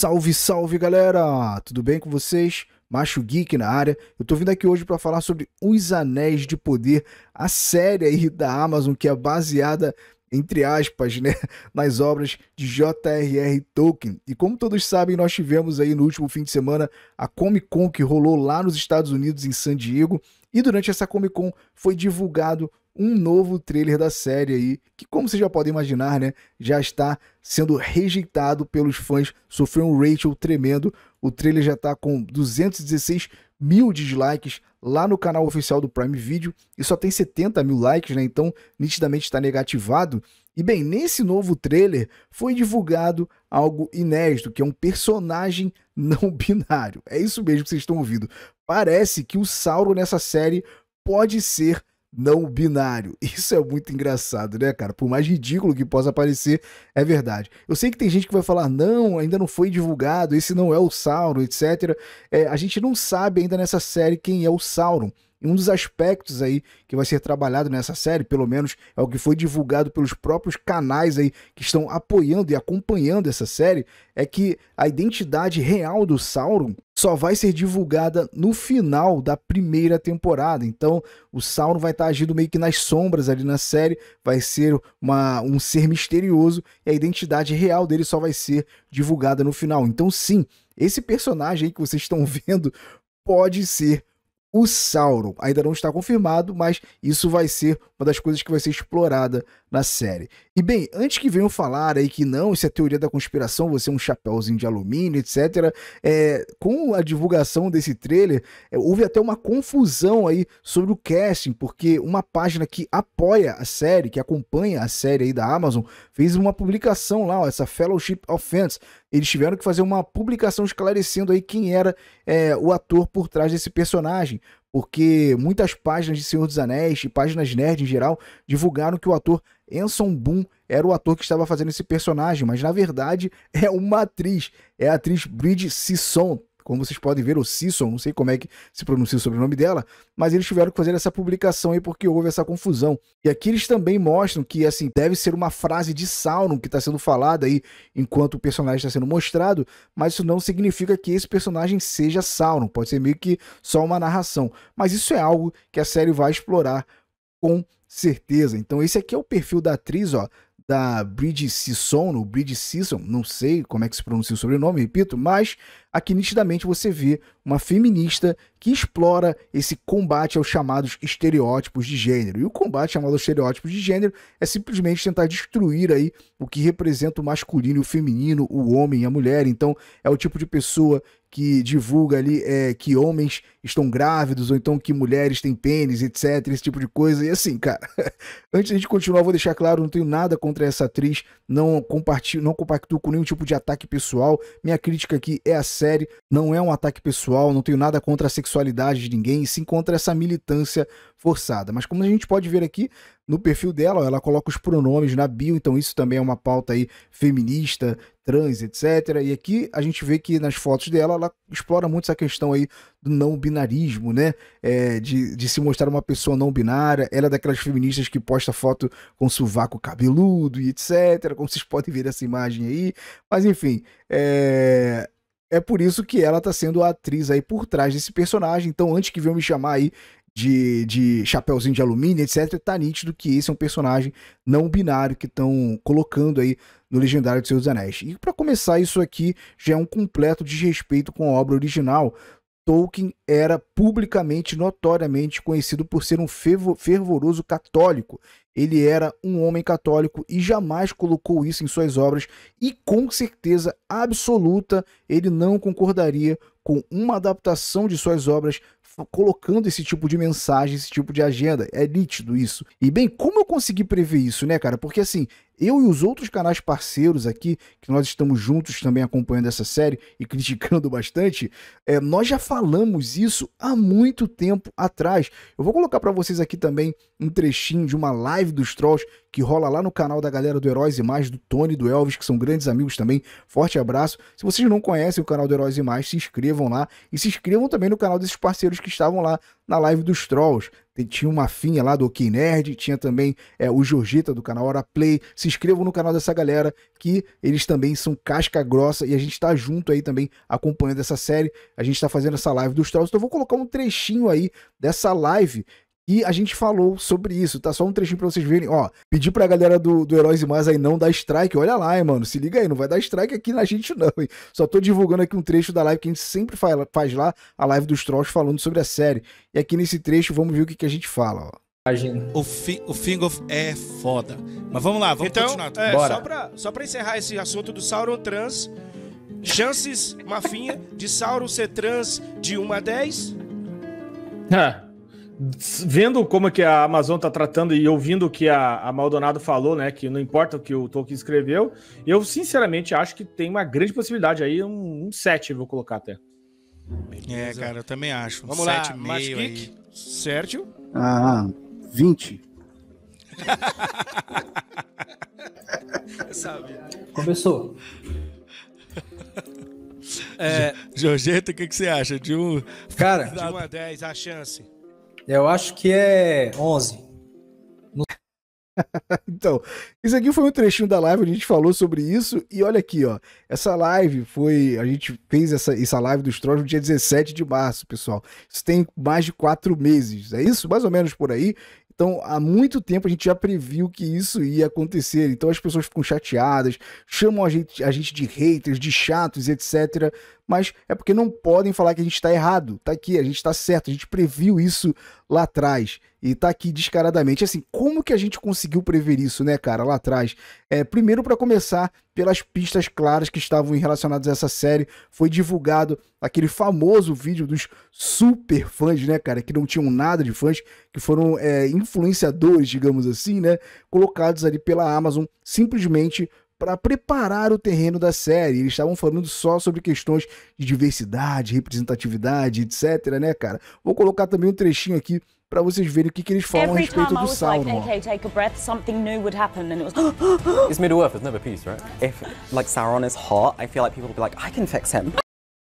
Salve, salve galera! Tudo bem com vocês? Macho Geek na área. Eu tô vindo aqui hoje para falar sobre Os Anéis de Poder, a série aí da Amazon que é baseada entre aspas, né, nas obras de J.R.R. Tolkien. E como todos sabem, nós tivemos aí no último fim de semana a Comic Con que rolou lá nos Estados Unidos, em San Diego, e durante essa Comic Con foi divulgado um novo trailer da série aí, que como vocês já podem imaginar, né, já está sendo rejeitado pelos fãs, sofreu um Rachel tremendo, o trailer já está com 216 mil dislikes lá no canal oficial do Prime Video e só tem 70 mil likes, né? Então nitidamente está negativado. E bem, nesse novo trailer foi divulgado algo inédito, que é um personagem não binário. É isso mesmo que vocês estão ouvindo. Parece que o sauro nessa série pode ser não binário. Isso é muito engraçado, né, cara? Por mais ridículo que possa parecer, é verdade. Eu sei que tem gente que vai falar, não, ainda não foi divulgado, esse não é o Sauron, etc. É, a gente não sabe ainda nessa série quem é o Sauron. E um dos aspectos aí que vai ser trabalhado nessa série, pelo menos é o que foi divulgado pelos próprios canais aí que estão apoiando e acompanhando essa série, é que a identidade real do Sauron só vai ser divulgada no final da primeira temporada. Então, o Sauron vai estar agindo meio que nas sombras ali na série, vai ser uma, um ser misterioso e a identidade real dele só vai ser divulgada no final. Então, sim, esse personagem aí que vocês estão vendo pode ser o Sauron. Ainda não está confirmado, mas isso vai ser uma das coisas que vai ser explorada na série. E bem, antes que venham falar aí que não, isso é teoria da conspiração, você é um chapéuzinho de alumínio, etc. É, com a divulgação desse trailer, é, houve até uma confusão aí sobre o casting, porque uma página que apoia a série, que acompanha a série aí da Amazon, fez uma publicação lá, ó, essa Fellowship of Fans. Eles tiveram que fazer uma publicação esclarecendo aí quem era é, o ator por trás desse personagem porque muitas páginas de Senhor dos Anéis e páginas nerd em geral divulgaram que o ator Anson Boom era o ator que estava fazendo esse personagem, mas na verdade é uma atriz, é a atriz Bridget Sisson, como vocês podem ver, o Sisson, não sei como é que se pronuncia o sobrenome dela, mas eles tiveram que fazer essa publicação aí porque houve essa confusão. E aqui eles também mostram que, assim, deve ser uma frase de Sauron que está sendo falada aí enquanto o personagem está sendo mostrado, mas isso não significa que esse personagem seja Sauron. Pode ser meio que só uma narração. Mas isso é algo que a série vai explorar com certeza. Então esse aqui é o perfil da atriz, ó, da Bridge Sisson, no Bridge não sei como é que se pronuncia o sobrenome, repito, mas aqui nitidamente você vê uma feminista que explora esse combate aos chamados estereótipos de gênero. E o combate chamado aos estereótipos de gênero é simplesmente tentar destruir aí o que representa o masculino e o feminino, o homem e a mulher. Então, é o tipo de pessoa que divulga ali é, que homens estão grávidos ou então que mulheres têm pênis, etc, esse tipo de coisa. E assim, cara, antes de gente continuar, vou deixar claro, não tenho nada contra essa atriz, não compartilho, não compactuo com nenhum tipo de ataque pessoal. Minha crítica aqui é a série, não é um ataque pessoal não tenho nada contra a sexualidade de ninguém, e sim contra essa militância forçada. Mas como a gente pode ver aqui no perfil dela, ela coloca os pronomes na bio, então isso também é uma pauta aí feminista, trans, etc. E aqui a gente vê que nas fotos dela, ela explora muito essa questão aí do não binarismo, né? É, de, de se mostrar uma pessoa não binária. Ela é daquelas feministas que posta foto com sovaco cabeludo e etc. Como vocês podem ver essa imagem aí. Mas enfim, é é por isso que ela tá sendo a atriz aí por trás desse personagem. Então, antes que venham me chamar aí de, de chapéuzinho de alumínio, etc., tá nítido que esse é um personagem não binário que estão colocando aí no Legendário de Seus Anéis. E para começar, isso aqui já é um completo desrespeito com a obra original, Tolkien era publicamente, notoriamente conhecido por ser um fervoroso católico. Ele era um homem católico e jamais colocou isso em suas obras, e com certeza absoluta ele não concordaria com uma adaptação de suas obras colocando esse tipo de mensagem, esse tipo de agenda. É nítido isso. E bem, como eu consegui prever isso, né, cara? Porque assim, eu e os outros canais parceiros aqui, que nós estamos juntos também acompanhando essa série e criticando bastante, é, nós já falamos isso há muito tempo atrás. Eu vou colocar para vocês aqui também um trechinho de uma live dos Trolls que rola lá no canal da galera do Heróis e Mais, do Tony e do Elvis, que são grandes amigos também. Forte abraço. Se vocês não conhecem o canal do Heróis e Mais, se inscrevam lá e se inscrevam também no canal desses parceiros que estavam lá na live dos Trolls tinha uma finha lá do Ok Nerd, tinha também é, o Jorgita do canal Hora Play. Se inscrevam no canal dessa galera que eles também são casca grossa e a gente está junto aí também acompanhando essa série. A gente está fazendo essa live dos Trolls, então eu vou colocar um trechinho aí dessa live e a gente falou sobre isso, tá? Só um trechinho pra vocês verem. Ó, pedi pra galera do, do Heróis e Mais aí não dar strike. Olha lá, hein, mano. Se liga aí, não vai dar strike aqui na gente, não, hein? Só tô divulgando aqui um trecho da live que a gente sempre faz, lá, a live dos Trolls falando sobre a série. E aqui nesse trecho, vamos ver o que, que a gente fala, ó. O, fi, o Fingo é foda. Mas vamos lá, vamos então, continuar. É, Bora. Só, pra, só pra encerrar esse assunto do Sauron trans, chances, Mafinha, de Sauron ser trans de 1 a 10? vendo como que a Amazon está tratando e ouvindo o que a, a, Maldonado falou, né, que não importa o que o Tolkien escreveu, eu sinceramente acho que tem uma grande possibilidade aí, um, um vou colocar até. É, Beleza. É, cara, eu também acho. Um Vamos sete lá, meio aí. Sérgio? Ah, 20. Sabe. Começou. É... Jorgeta, o que, que você acha? De um. Cara, de 1 a 10, a chance. Eu acho que é 11. No... então, isso aqui foi um trechinho da live, a gente falou sobre isso. E olha aqui, ó. Essa live foi. A gente fez essa, essa live dos trolls no dia 17 de março, pessoal. Isso tem mais de quatro meses, é isso? Mais ou menos por aí. Então, há muito tempo a gente já previu que isso ia acontecer. Então, as pessoas ficam chateadas, chamam a gente, a gente de haters, de chatos, etc. Mas é porque não podem falar que a gente está errado. Tá aqui, a gente está certo, a gente previu isso lá atrás e tá aqui descaradamente. Assim, como que a gente conseguiu prever isso, né, cara, lá atrás? É, primeiro, para começar, pelas pistas claras que estavam relacionadas a essa série, foi divulgado aquele famoso vídeo dos super fãs, né, cara, que não tinham nada de fãs, que foram é, influenciadores, digamos assim, né, colocados ali pela Amazon simplesmente para preparar o terreno da série. Eles estavam falando só sobre questões de diversidade, representatividade, etc, né, cara? Vou colocar também um trechinho aqui para vocês verem o que, que eles falam Every a respeito do Sauron. Like, okay, take a breath, something new would happen, and it was. it's Middle Earth. There's never peace, right? If like Sauron is hot, I feel like people will be like, I can fix him.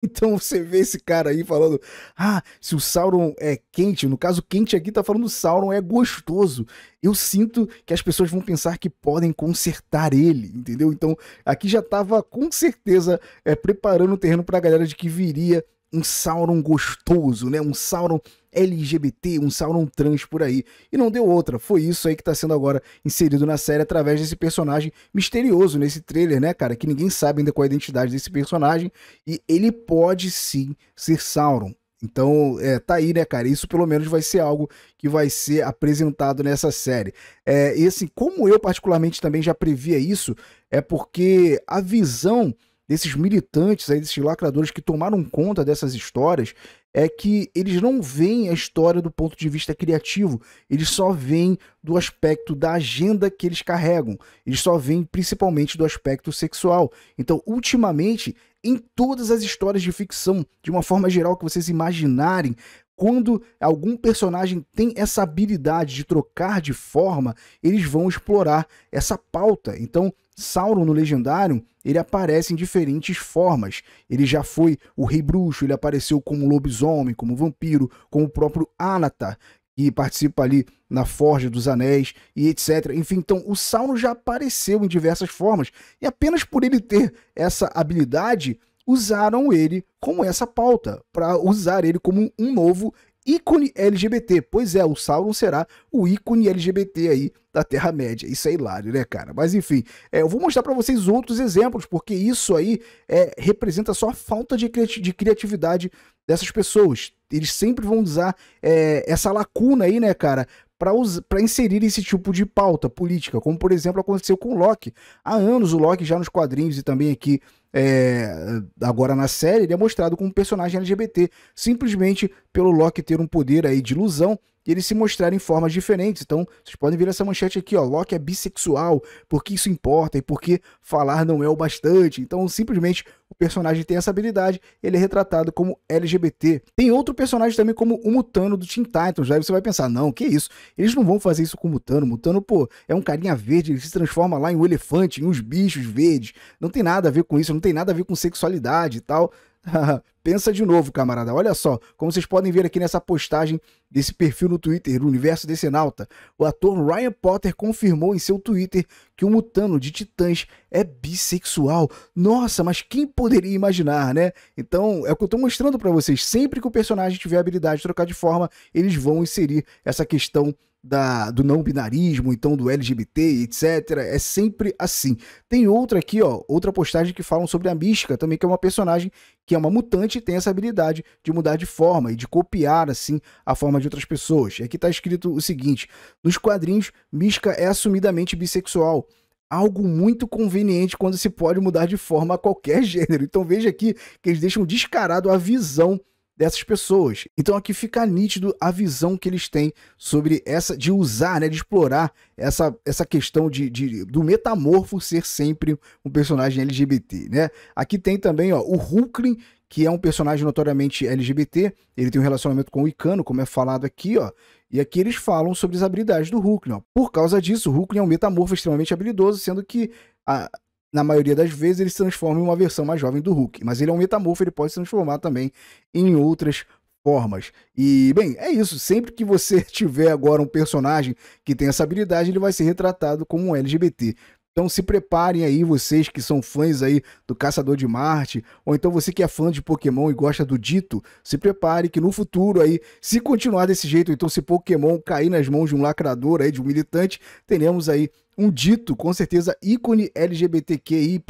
Então você vê esse cara aí falando: "Ah, se o Sauron é quente, no caso quente aqui tá falando Sauron é gostoso". Eu sinto que as pessoas vão pensar que podem consertar ele, entendeu? Então, aqui já tava com certeza é, preparando o terreno para a galera de que viria um Sauron gostoso, né? Um Sauron LGBT, um Sauron trans por aí. E não deu outra. Foi isso aí que tá sendo agora inserido na série através desse personagem misterioso nesse trailer, né, cara? Que ninguém sabe ainda qual é a identidade desse personagem. E ele pode sim ser Sauron. Então, é, tá aí, né, cara? Isso pelo menos vai ser algo que vai ser apresentado nessa série. É, e assim, como eu particularmente também já previa isso, é porque a visão desses militantes aí, desses lacradores que tomaram conta dessas histórias, é que eles não veem a história do ponto de vista criativo, eles só veem do aspecto da agenda que eles carregam, eles só veem principalmente do aspecto sexual. Então, ultimamente, em todas as histórias de ficção, de uma forma geral que vocês imaginarem, quando algum personagem tem essa habilidade de trocar de forma, eles vão explorar essa pauta. Então, Sauron no Legendário, ele aparece em diferentes formas. Ele já foi o Rei Bruxo, ele apareceu como lobisomem, como vampiro, como o próprio Anatar, que participa ali na Forja dos Anéis e etc. Enfim, então o Sauron já apareceu em diversas formas e apenas por ele ter essa habilidade usaram ele como essa pauta para usar ele como um novo ícone LGBT. Pois é, o Sauron será o ícone LGBT aí da Terra-média. Isso é hilário, né, cara? Mas enfim, é, eu vou mostrar para vocês outros exemplos, porque isso aí é, representa só a falta de, de criatividade dessas pessoas. Eles sempre vão usar é, essa lacuna aí, né, cara, para inserir esse tipo de pauta política, como por exemplo aconteceu com o Locke. Há anos o Locke já nos quadrinhos e também aqui é, agora na série, ele é mostrado como um personagem LGBT, simplesmente pelo Loki ter um poder aí de ilusão e ele se mostrar em formas diferentes. Então, vocês podem ver essa manchete aqui, ó, Loki é bissexual, porque isso importa e porque falar não é o bastante. Então, simplesmente personagem tem essa habilidade, ele é retratado como LGBT. Tem outro personagem também como o Mutano do Teen Titans. Aí você vai pensar, não, que isso? Eles não vão fazer isso com o Mutano. Mutano, pô, é um carinha verde, ele se transforma lá em um elefante, em uns bichos verdes. Não tem nada a ver com isso, não tem nada a ver com sexualidade e tal. Pensa de novo, camarada. Olha só, como vocês podem ver aqui nessa postagem desse perfil no Twitter, do Universo desse Decenalta, o ator Ryan Potter confirmou em seu Twitter que o mutano de Titãs é bissexual. Nossa, mas quem poderia imaginar, né? Então, é o que eu tô mostrando para vocês. Sempre que o personagem tiver habilidade de trocar de forma, eles vão inserir essa questão da, do não binarismo, então do LGBT, etc. É sempre assim. Tem outra aqui, ó, outra postagem que falam sobre a mística também, que é uma personagem que é uma mutante e tem essa habilidade de mudar de forma e de copiar assim a forma de outras pessoas. Aqui está escrito o seguinte: nos quadrinhos, mística é assumidamente bissexual algo muito conveniente quando se pode mudar de forma a qualquer gênero. Então veja aqui que eles deixam descarado a visão dessas pessoas. Então aqui fica nítido a visão que eles têm sobre essa, de usar, né, de explorar essa, essa questão de, de do metamorfo ser sempre um personagem LGBT, né? Aqui tem também, ó, o Hulkling, que é um personagem notoriamente LGBT, ele tem um relacionamento com o Icano, como é falado aqui, ó. E aqui eles falam sobre as habilidades do Hulkling, ó. Por causa disso, o Hulkling é um metamorfo extremamente habilidoso, sendo que a, na maioria das vezes, ele se transforma em uma versão mais jovem do Hulk. Mas ele é um metamorfo, ele pode se transformar também em outras formas. E, bem, é isso. Sempre que você tiver agora um personagem que tem essa habilidade, ele vai ser retratado como um LGBT. Então se preparem aí, vocês que são fãs aí do Caçador de Marte, ou então você que é fã de Pokémon e gosta do Dito, se prepare que no futuro aí, se continuar desse jeito, então se Pokémon cair nas mãos de um lacrador aí, de um militante, teremos aí um dito, com certeza, ícone LGBTQI,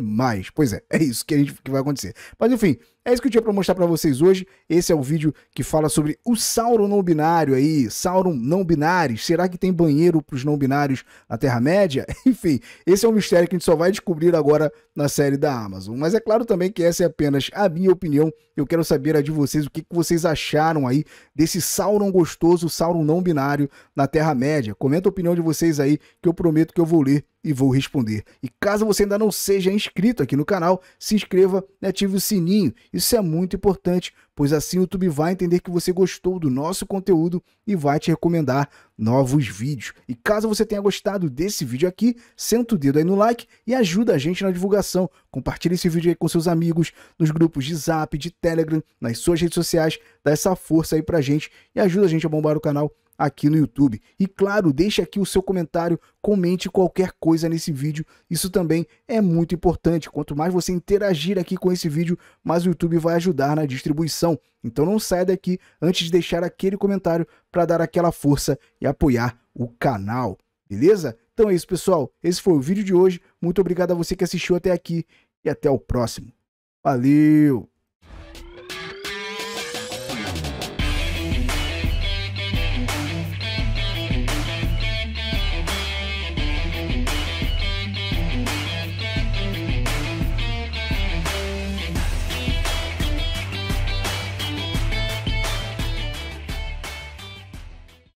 mais. Pois é, é isso que, a gente, que vai acontecer. Mas enfim, é isso que eu tinha para mostrar para vocês hoje. Esse é o vídeo que fala sobre o Sauron não binário aí, Sauron não binários. Será que tem banheiro para os não binários na Terra-média? Enfim, esse é um mistério que a gente só vai descobrir agora na série da Amazon. Mas é claro também que essa é apenas a minha opinião. Eu quero saber a de vocês, o que, que vocês acharam aí desse Sauron gostoso, Sauron não binário na Terra-média. Comenta a opinião de vocês aí aí que eu prometo que eu vou ler e vou responder. E caso você ainda não seja inscrito aqui no canal, se inscreva e né, ative o sininho. Isso é muito importante, pois assim o YouTube vai entender que você gostou do nosso conteúdo e vai te recomendar novos vídeos. E caso você tenha gostado desse vídeo aqui, senta o dedo aí no like e ajuda a gente na divulgação. Compartilhe esse vídeo aí com seus amigos, nos grupos de Zap, de Telegram, nas suas redes sociais. Dá essa força aí pra gente e ajuda a gente a bombar o canal aqui no YouTube. E claro, deixe aqui o seu comentário, comente qualquer coisa nesse vídeo. Isso também é muito importante. Quanto mais você interagir aqui com esse vídeo, mais o YouTube vai ajudar na distribuição. Então não saia daqui antes de deixar aquele comentário para dar aquela força e apoiar o canal. Beleza? Então é isso, pessoal. Esse foi o vídeo de hoje. Muito obrigado a você que assistiu até aqui e até o próximo. Valeu!